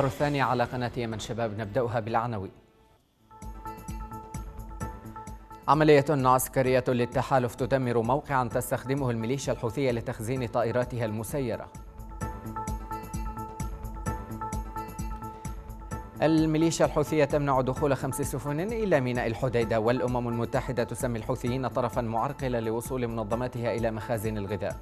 الإخبار الثاني على قناة يمن شباب نبدأها بالعنوي عملية عسكرية للتحالف تدمر موقعا تستخدمه الميليشيا الحوثية لتخزين طائراتها المسيرة الميليشيا الحوثية تمنع دخول خمس سفن إلى ميناء الحديدة والأمم المتحدة تسمي الحوثيين طرفا معرقلا لوصول منظماتها إلى مخازن الغذاء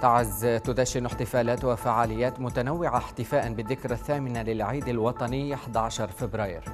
تعز تدشن احتفالات وفعاليات متنوعة احتفاء بالذكرى الثامنة للعيد الوطني 11 فبراير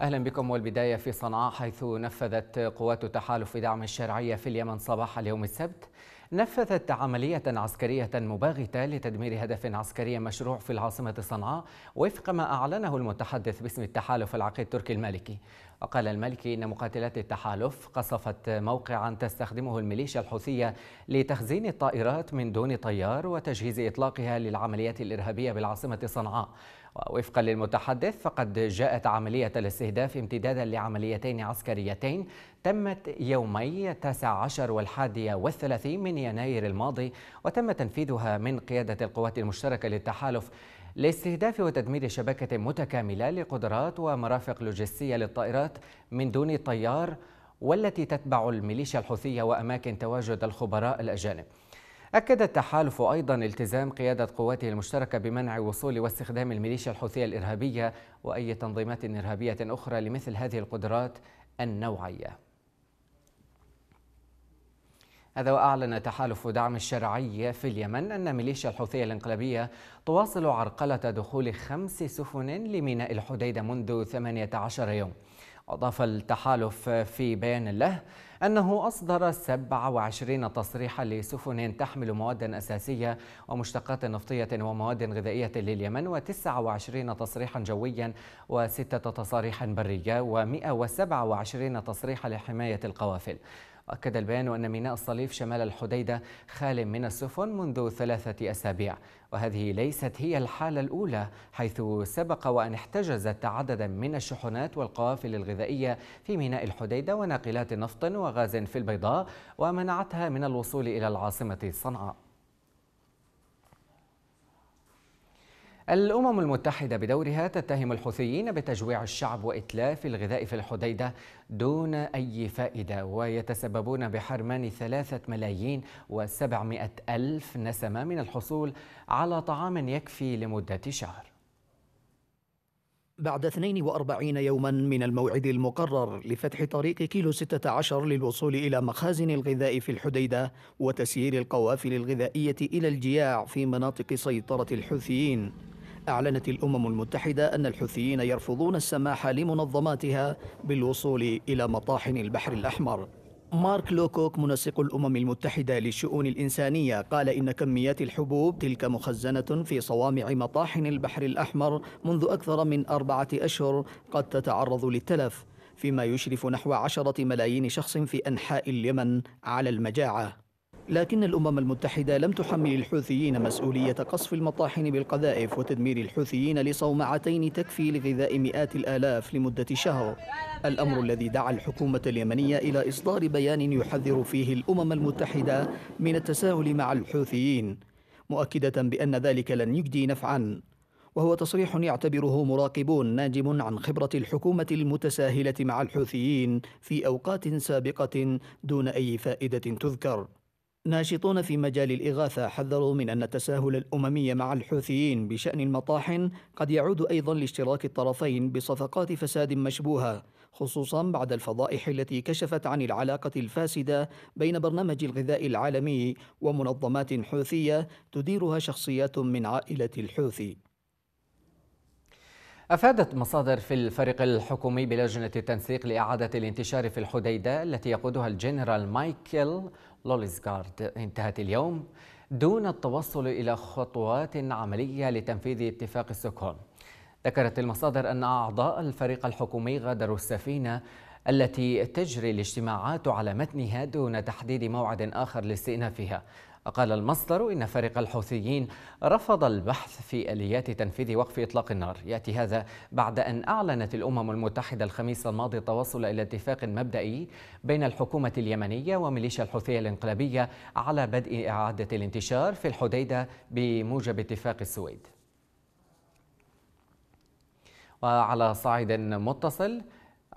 أهلا بكم والبداية في صنعاء حيث نفذت قوات التحالف دعم الشرعية في اليمن صباح اليوم السبت نفذت عملية عسكرية مباغتة لتدمير هدف عسكري مشروع في العاصمة صنعاء وفق ما أعلنه المتحدث باسم التحالف العقيد التركي المالكي وقال المالكي إن مقاتلات التحالف قصفت موقعا تستخدمه الميليشيا الحوثية لتخزين الطائرات من دون طيار وتجهيز إطلاقها للعمليات الإرهابية بالعاصمة صنعاء ووفقا للمتحدث فقد جاءت عملية الاستهداف امتدادا لعمليتين عسكريتين تمت يومي 19 والحادية والثلاثين من يناير الماضي وتم تنفيذها من قيادة القوات المشتركة للتحالف لاستهداف وتدمير شبكة متكاملة لقدرات ومرافق لوجستية للطائرات من دون طيار والتي تتبع الميليشيا الحوثية وأماكن تواجد الخبراء الأجانب أكد التحالف أيضا التزام قيادة قواته المشتركة بمنع وصول واستخدام الميليشيا الحوثية الإرهابية وأي تنظيمات إرهابية أخرى لمثل هذه القدرات النوعية هذا وأعلن تحالف دعم الشرعية في اليمن أن ميليشيا الحوثية الانقلابية تواصل عرقلة دخول خمس سفن لميناء الحديدة منذ 18 يوم أضاف التحالف في بيان له أنه أصدر 27 تصريحا لسفن تحمل مواد أساسية ومشتقات نفطية ومواد غذائية لليمن و29 تصريحا جويا و6 تصاريح برية و127 تصريح لحماية القوافل أكد البيان أن ميناء الصليف شمال الحديدة خال من السفن منذ ثلاثة أسابيع وهذه ليست هي الحالة الأولى حيث سبق وأن احتجزت عددا من الشحنات والقوافل الغذائية في ميناء الحديدة وناقلات نفط وغاز في البيضاء ومنعتها من الوصول إلى العاصمة صنعاء الأمم المتحدة بدورها تتهم الحوثيين بتجويع الشعب وإتلاف الغذاء في الحديدة دون أي فائدة ويتسببون بحرمان ثلاثة ملايين وسبعمائة ألف نسمة من الحصول على طعام يكفي لمدة شهر بعد 42 يوما من الموعد المقرر لفتح طريق كيلو 16 للوصول إلى مخازن الغذاء في الحديدة وتسيير القوافل الغذائية إلى الجياع في مناطق سيطرة الحوثيين أعلنت الأمم المتحدة أن الحوثيين يرفضون السماح لمنظماتها بالوصول إلى مطاحن البحر الأحمر مارك لوكوك منسق الأمم المتحدة للشؤون الإنسانية قال إن كميات الحبوب تلك مخزنة في صوامع مطاحن البحر الأحمر منذ أكثر من أربعة أشهر قد تتعرض للتلف فيما يشرف نحو عشرة ملايين شخص في أنحاء اليمن على المجاعة لكن الأمم المتحدة لم تحمل الحوثيين مسؤولية قصف المطاحن بالقذائف وتدمير الحوثيين لصومعتين تكفي لغذاء مئات الآلاف لمدة شهر الأمر الذي دعا الحكومة اليمنية إلى إصدار بيان يحذر فيه الأمم المتحدة من التساهل مع الحوثيين مؤكدة بأن ذلك لن يجدي نفعاً وهو تصريح يعتبره مراقبون ناجم عن خبرة الحكومة المتساهلة مع الحوثيين في أوقات سابقة دون أي فائدة تذكر ناشطون في مجال الإغاثة حذروا من أن التساهل الأممي مع الحوثيين بشأن المطاحن قد يعود أيضا لاشتراك الطرفين بصفقات فساد مشبوهة خصوصا بعد الفضائح التي كشفت عن العلاقة الفاسدة بين برنامج الغذاء العالمي ومنظمات حوثية تديرها شخصيات من عائلة الحوثي أفادت مصادر في الفريق الحكومي بلجنة التنسيق لإعادة الانتشار في الحديدة التي يقودها الجنرال مايكل لوليزغارد انتهت اليوم دون التوصل إلى خطوات عملية لتنفيذ اتفاق ستوكهولم ذكرت المصادر أن أعضاء الفريق الحكومي غادروا السفينة التي تجري الاجتماعات على متنها دون تحديد موعد آخر لاستئنافها قال المصدر إن فريق الحوثيين رفض البحث في آليات تنفيذ وقف إطلاق النار يأتي هذا بعد أن أعلنت الأمم المتحدة الخميس الماضي التوصل إلى اتفاق مبدئي بين الحكومة اليمنية وميليشيا الحوثية الانقلابية على بدء إعادة الانتشار في الحديدة بموجب اتفاق السويد وعلى صعيد متصل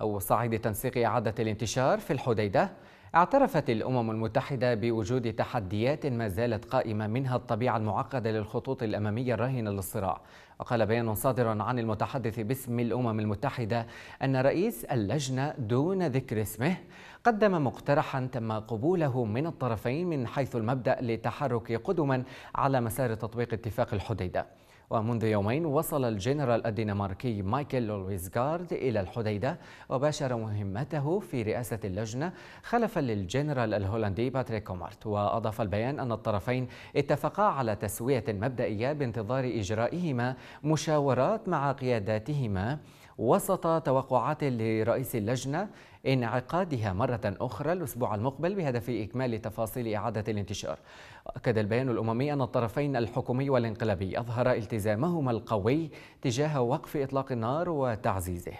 أو صعيد تنسيق إعادة الانتشار في الحديدة اعترفت الأمم المتحدة بوجود تحديات ما زالت قائمة منها الطبيعة المعقدة للخطوط الأمامية الراهنة للصراع وقال بيان صادر عن المتحدث باسم الأمم المتحدة أن رئيس اللجنة دون ذكر اسمه قدم مقترحا تم قبوله من الطرفين من حيث المبدأ لتحرك قدما على مسار تطبيق اتفاق الحديدة ومنذ يومين وصل الجنرال الدنماركي مايكل لويزغارد إلى الحديدة وباشر مهمته في رئاسة اللجنة خلفا للجنرال الهولندي باتريك كومارت وأضاف البيان أن الطرفين اتفقا على تسوية مبدئية بانتظار إجرائهما مشاورات مع قياداتهما وسط توقعات لرئيس اللجنة انعقادها مرة أخرى الأسبوع المقبل بهدف إكمال تفاصيل إعادة الانتشار أكد البيان الأممي أن الطرفين الحكومي والانقلابي أظهر التزامهما القوي تجاه وقف إطلاق النار وتعزيزه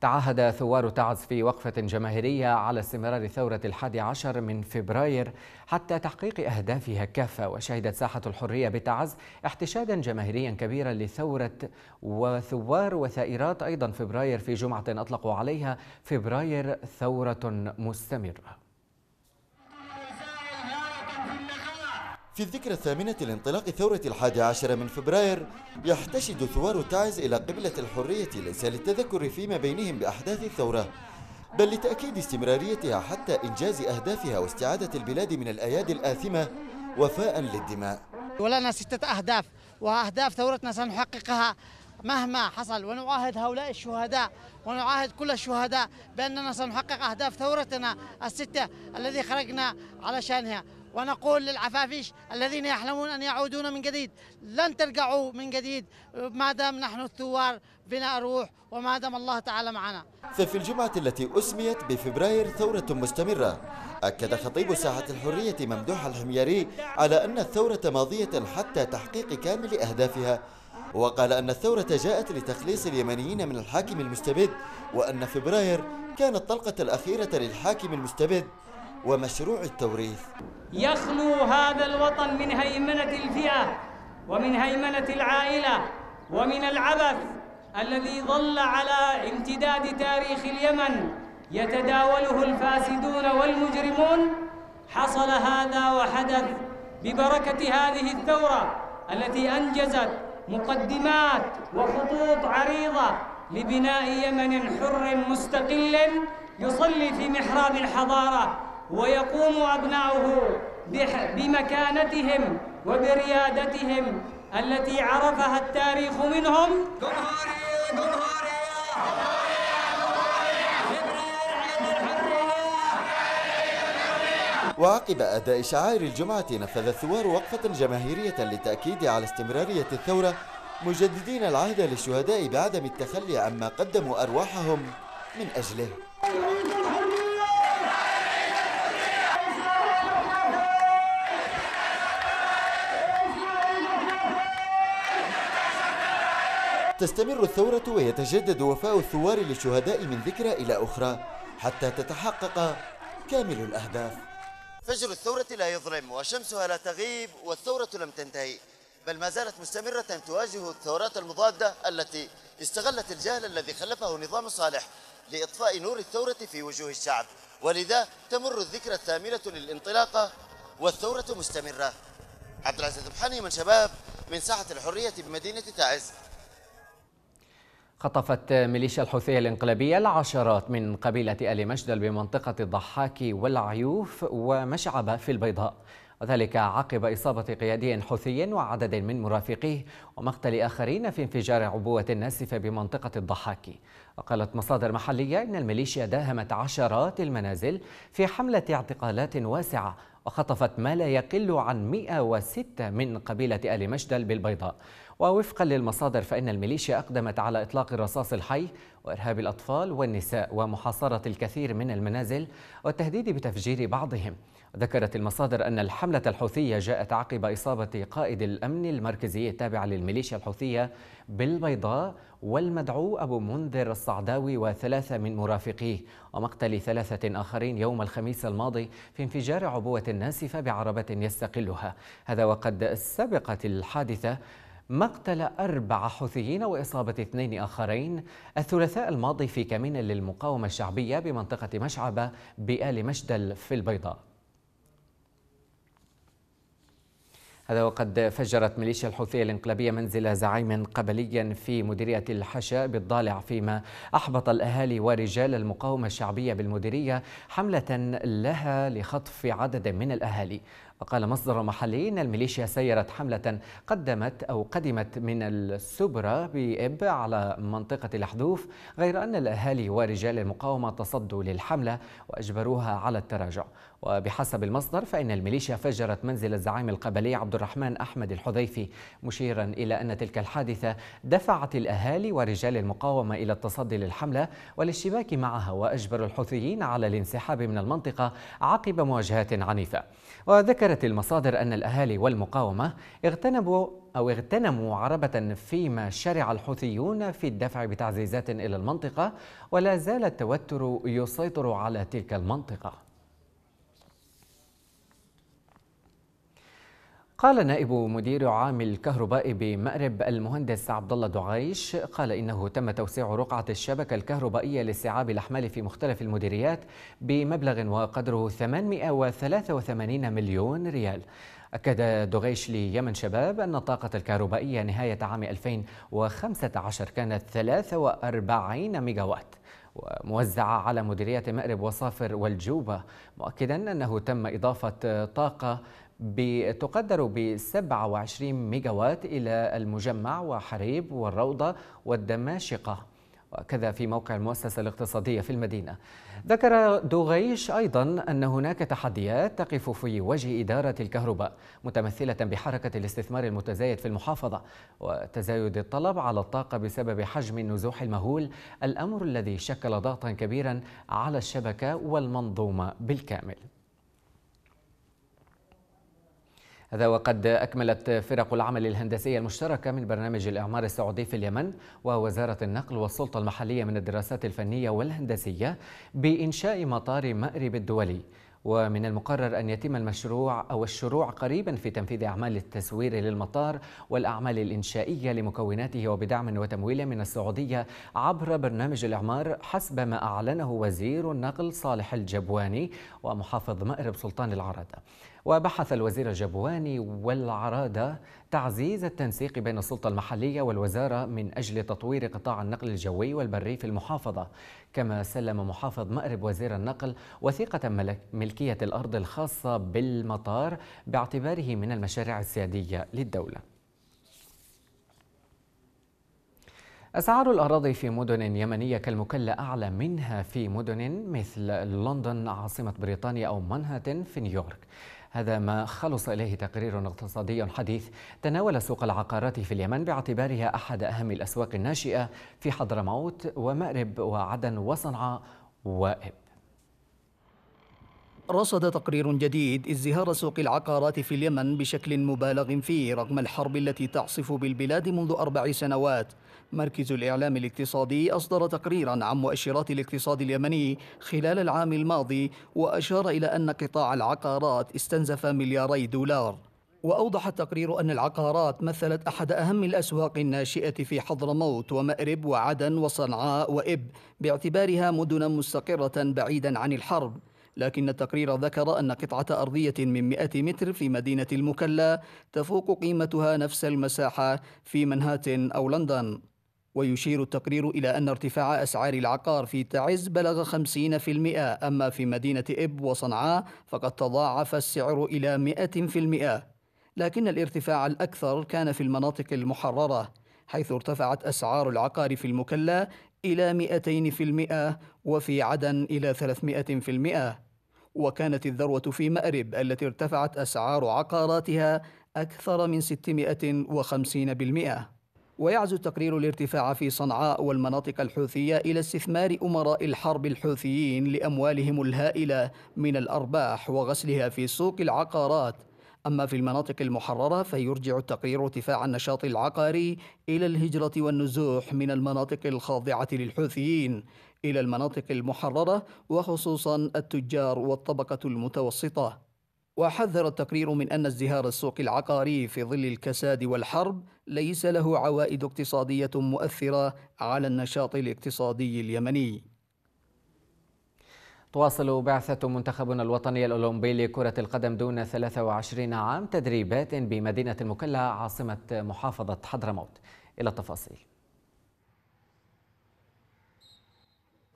تعهد ثوار تعز في وقفة جماهيرية على استمرار ثورة الحادي عشر من فبراير حتى تحقيق أهدافها كافة وشهدت ساحة الحرية بتعز احتشادا جماهيريا كبيرا لثورة وثوار وثائرات أيضا فبراير في جمعة أطلقوا عليها فبراير ثورة مستمرة في الذكرى الثامنة لانطلاق ثورة الحادي عشر من فبراير يحتشد ثوار تعز إلى قبلة الحرية ليس للتذكر فيما بينهم بأحداث الثورة بل لتأكيد استمراريتها حتى إنجاز أهدافها واستعادة البلاد من الأيادي الآثمة وفاء للدماء ولنا ستة أهداف وأهداف ثورتنا سنحققها مهما حصل ونعاهد هؤلاء الشهداء ونعاهد كل الشهداء بأننا سنحقق أهداف ثورتنا الستة الذي خرجنا على شأنها ونقول للعفافيش الذين يحلمون أن يعودون من جديد لن ترجعوا من جديد ما دام نحن الثوار بنا روح وما دام الله تعالى معنا ففي الجمعة التي أسميت بفبراير ثورة مستمرة أكد خطيب ساحة الحرية ممدوح الحميري على أن الثورة ماضية حتى تحقيق كامل أهدافها وقال أن الثورة جاءت لتخليص اليمنيين من الحاكم المستبد وأن فبراير كانت الطلقه الأخيرة للحاكم المستبد ومشروع التوريث يخلو هذا الوطن من هيمنة الفئة ومن هيمنة العائلة ومن العبث الذي ظل على امتداد تاريخ اليمن يتداوله الفاسدون والمجرمون حصل هذا وحدث ببركة هذه الثورة التي أنجزت مقدمات وخطوط عريضة لبناء يمن حر مستقل يصلي في محراب الحضارة ويقوم أبناؤه بمكانتهم وبريادتهم التي عرفها التاريخ منهم جمهورية جمهورية وعقب أداء شعائر الجمعة نفذ الثوار وقفة جماهيرية للتأكيد على استمرارية الثورة مجددين العهد للشهداء بعدم التخلي عما قدموا أرواحهم من أجله تستمر الثورة ويتجدد وفاء الثوار للشهداء من ذكرى إلى أخرى حتى تتحقق كامل الأهداف فجر الثورة لا يظلم وشمسها لا تغيب والثورة لم تنتهي بل ما زالت مستمرة تواجه الثورات المضادة التي استغلت الجهل الذي خلفه نظام صالح لإطفاء نور الثورة في وجوه الشعب ولذا تمر الذكرى الثامنة للانطلاقة والثورة مستمرة عبد العزيز من شباب من ساحة الحرية بمدينة تعز خطفت ميليشيا الحوثية الانقلابية العشرات من قبيلة آل مجدل بمنطقة الضحاك والعيوف ومشعبة في البيضاء وذلك عقب إصابة قيادي حوثي وعدد من مرافقيه ومقتل آخرين في انفجار عبوة ناسفة بمنطقة الضحاك وقالت مصادر محلية إن الميليشيا داهمت عشرات المنازل في حملة اعتقالات واسعة وخطفت ما لا يقل عن 106 من قبيلة آل مجدل بالبيضاء ووفقا للمصادر فإن الميليشيا أقدمت على إطلاق الرصاص الحي وإرهاب الأطفال والنساء ومحاصرة الكثير من المنازل والتهديد بتفجير بعضهم ذكرت المصادر أن الحملة الحوثية جاءت عقب إصابة قائد الأمن المركزي التابع للميليشيا الحوثية بالبيضاء والمدعو أبو منذر الصعداوي وثلاثة من مرافقيه ومقتل ثلاثة آخرين يوم الخميس الماضي في انفجار عبوة ناسفة بعربة يستقلها هذا وقد سبقت الحادثة مقتل أربع حوثيين وإصابة اثنين آخرين الثلاثاء الماضي في كمين للمقاومة الشعبية بمنطقة مشعبة بآل مشدل في البيضاء هذا وقد فجرت ميليشيا الحوثية الانقلابية منزل زعيم قبلي في مديرية الحشاء بالضالع فيما أحبط الأهالي ورجال المقاومة الشعبية بالمديرية حملة لها لخطف عدد من الأهالي وقال مصدر محلي إن الميليشيا سيرت حملة قدمت أو قدمت من السبرة بإب على منطقة الحذوف غير أن الأهالي ورجال المقاومة تصدوا للحملة وأجبروها على التراجع وبحسب المصدر فإن الميليشيا فجرت منزل الزعيم القبلي عبد الرحمن أحمد الحذيفي مشيرا إلى أن تلك الحادثة دفعت الأهالي ورجال المقاومة إلى التصدي للحملة والاشتباك معها وأجبروا الحوثيين على الانسحاب من المنطقة عقب مواجهات عنيفة وذكرت المصادر أن الأهالي والمقاومة اغتنبوا أو اغتنموا عربة فيما شرع الحوثيون في الدفع بتعزيزات إلى المنطقة ولا زال التوتر يسيطر على تلك المنطقة قال نائب مدير عام الكهرباء بمأرب المهندس عبد الله دعايش قال إنه تم توسيع رقعة الشبكة الكهربائية لاستيعاب الأحمال في مختلف المديريات بمبلغ وقدره 883 مليون ريال أكد دغيش ليمن شباب أن الطاقة الكهربائية نهاية عام 2015 كانت 43 ميجاوات وموزعة على مديريات مأرب وصافر والجوبة مؤكدا أنه تم إضافة طاقة تقدر ب 27 ميجاوات إلى المجمع وحريب والروضة والدماشقة وكذا في موقع المؤسسة الاقتصادية في المدينة ذكر دوغيش أيضا أن هناك تحديات تقف في وجه إدارة الكهرباء متمثلة بحركة الاستثمار المتزايد في المحافظة وتزايد الطلب على الطاقة بسبب حجم النزوح المهول الأمر الذي شكل ضغطا كبيرا على الشبكة والمنظومة بالكامل هذا وقد أكملت فرق العمل الهندسية المشتركة من برنامج الإعمار السعودي في اليمن ووزارة النقل والسلطة المحلية من الدراسات الفنية والهندسية بإنشاء مطار مأرب الدولي ومن المقرر أن يتم المشروع أو الشروع قريبا في تنفيذ أعمال التسوير للمطار والأعمال الإنشائية لمكوناته وبدعم وتمويل من السعودية عبر برنامج الإعمار حسب ما أعلنه وزير النقل صالح الجبواني ومحافظ مأرب سلطان العرادة وبحث الوزير الجبواني والعرادة تعزيز التنسيق بين السلطة المحلية والوزارة من أجل تطوير قطاع النقل الجوي والبري في المحافظة كما سلم محافظ مأرب وزير النقل وثيقة ملكية الأرض الخاصة بالمطار باعتباره من المشاريع السيادية للدولة أسعار الأراضي في مدن يمنية كالمكلة أعلى منها في مدن مثل لندن عاصمة بريطانيا أو منهاتن في نيويورك هذا ما خلص إليه تقرير اقتصادي حديث تناول سوق العقارات في اليمن باعتبارها أحد أهم الأسواق الناشئة في حضرموت ومأرب وعدن وصنعاء وإب رصد تقرير جديد ازدهار سوق العقارات في اليمن بشكل مبالغ فيه رغم الحرب التي تعصف بالبلاد منذ أربع سنوات مركز الإعلام الاقتصادي أصدر تقريرا عن مؤشرات الاقتصاد اليمني خلال العام الماضي وأشار إلى أن قطاع العقارات استنزف ملياري دولار وأوضح التقرير أن العقارات مثلت أحد أهم الأسواق الناشئة في حضرموت ومأرب وعدن وصنعاء وإب باعتبارها مدنا مستقرة بعيدا عن الحرب لكن التقرير ذكر أن قطعة أرضية من 100 متر في مدينة المكلا تفوق قيمتها نفس المساحة في منهاتن أو لندن ويشير التقرير إلى أن ارتفاع أسعار العقار في تعز بلغ 50% أما في مدينة إب وصنعاء فقد تضاعف السعر إلى 100% لكن الارتفاع الأكثر كان في المناطق المحررة حيث ارتفعت أسعار العقار في المكلا إلى 200% وفي عدن إلى 300% وكانت الذروة في مأرب التي ارتفعت أسعار عقاراتها أكثر من 650% ويعزو التقرير الارتفاع في صنعاء والمناطق الحوثية إلى استثمار أمراء الحرب الحوثيين لأموالهم الهائلة من الأرباح وغسلها في سوق العقارات أما في المناطق المحررة فيرجع التقرير ارتفاع النشاط العقاري إلى الهجرة والنزوح من المناطق الخاضعة للحوثيين إلى المناطق المحررة وخصوصا التجار والطبقة المتوسطة وحذر التقرير من أن ازدهار السوق العقاري في ظل الكساد والحرب ليس له عوائد اقتصادية مؤثرة على النشاط الاقتصادي اليمني تواصل بعثة منتخبنا الوطني الأولمبي لكرة القدم دون 23 عام تدريبات بمدينة المكلا عاصمة محافظة حضرموت إلى التفاصيل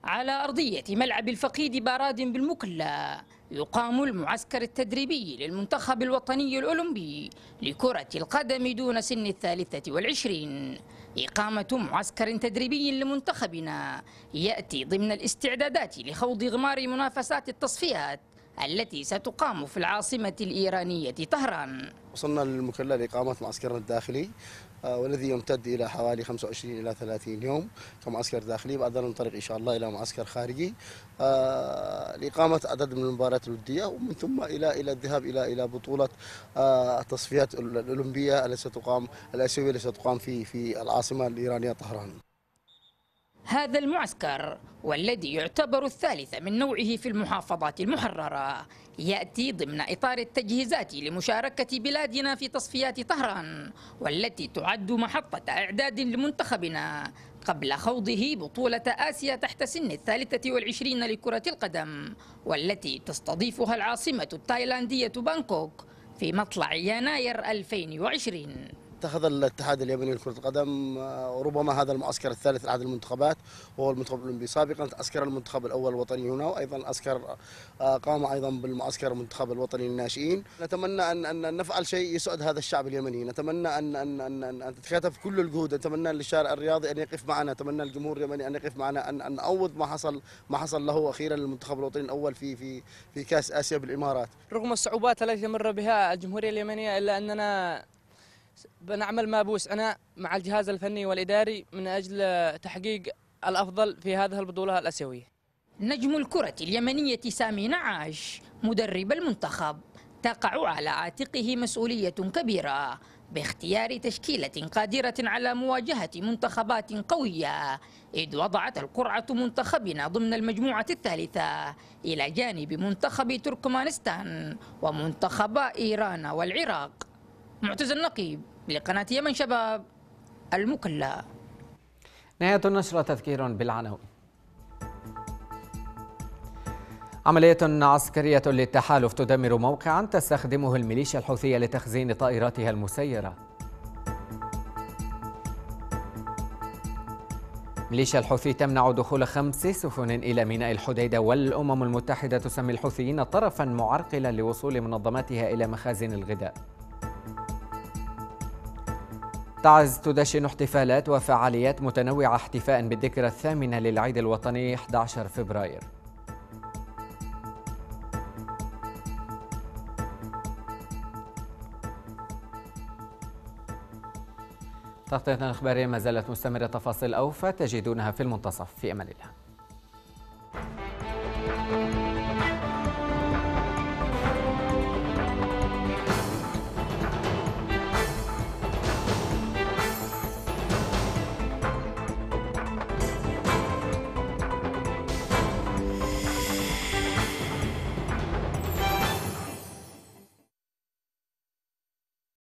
على أرضية ملعب الفقيد باراد بالمكلا يقام المعسكر التدريبي للمنتخب الوطني الأولمبي لكرة القدم دون سن الثالثة والعشرين إقامة معسكر تدريبي لمنتخبنا يأتي ضمن الاستعدادات لخوض غمار منافسات التصفيات التي ستقام في العاصمة الإيرانية طهران وصلنا للمكلة لإقامة معسكرنا الداخلي آه، والذي يمتد إلى حوالي 25 إلى 30 يوم كمعسكر داخلي بعدها ننطلق إن شاء الله إلى معسكر خارجي آه، لإقامة عدد من المباريات الودية ومن ثم إلى إلى الذهاب إلى إلى بطولة آه، التصفيات الأولمبية التي ستقام الآسيوية التي ستقام في في العاصمة الإيرانية طهران هذا المعسكر والذي يعتبر الثالث من نوعه في المحافظات المحررة يأتي ضمن إطار التجهيزات لمشاركة بلادنا في تصفيات طهران والتي تعد محطة إعداد لمنتخبنا قبل خوضه بطولة آسيا تحت سن الثالثة والعشرين لكرة القدم والتي تستضيفها العاصمة التايلاندية بانكوك في مطلع يناير 2020 اتخذ الاتحاد الياباني لكرة القدم آه، ربما هذا المعسكر الثالث لعدد المنتخبات وهو المنتخب الأولمبي سابقا أسكر المنتخب الأول الوطني هنا وأيضا أسكر آه، قام أيضا بالمعسكر المنتخب الوطني للناشئين نتمنى أن أن نفعل شيء يسعد هذا الشعب اليمني نتمنى أن أن أن, أن تتكاتف كل الجهود نتمنى للشارع الرياضي أن يقف معنا نتمنى الجمهور اليمني أن يقف معنا أن أن نعوض ما حصل ما حصل له أخيرا للمنتخب الوطني الأول في في في كأس آسيا بالإمارات رغم الصعوبات التي مر بها الجمهورية اليمنية إلا أننا بنعمل ما بوسعنا مع الجهاز الفني والإداري من أجل تحقيق الأفضل في هذه البطولة الأسيوية نجم الكرة اليمنية سامي نعاش مدرب المنتخب تقع على عاتقه مسؤولية كبيرة باختيار تشكيلة قادرة على مواجهة منتخبات قوية إذ وضعت القرعة منتخبنا ضمن المجموعة الثالثة إلى جانب منتخب تركمانستان ومنتخب إيران والعراق معتز نقي لقناة يمن شباب المكلا نهاية النشرة تذكير بالعناوين عملية عسكرية للتحالف تدمر موقعا تستخدمه الميليشيا الحوثية لتخزين طائراتها المسيرة ميليشيا الحوثي تمنع دخول خمس سفن إلى ميناء الحديدة والأمم المتحدة تسمي الحوثيين طرفا معرقلا لوصول منظماتها إلى مخازن الغذاء تعز تدشن احتفالات وفعاليات متنوعة احتفاء بالذكرى الثامنة للعيد الوطني 11 فبراير تغطيتنا الإخبارية ما زالت مستمرة تفاصيل أوفى تجدونها في المنتصف في أمان الله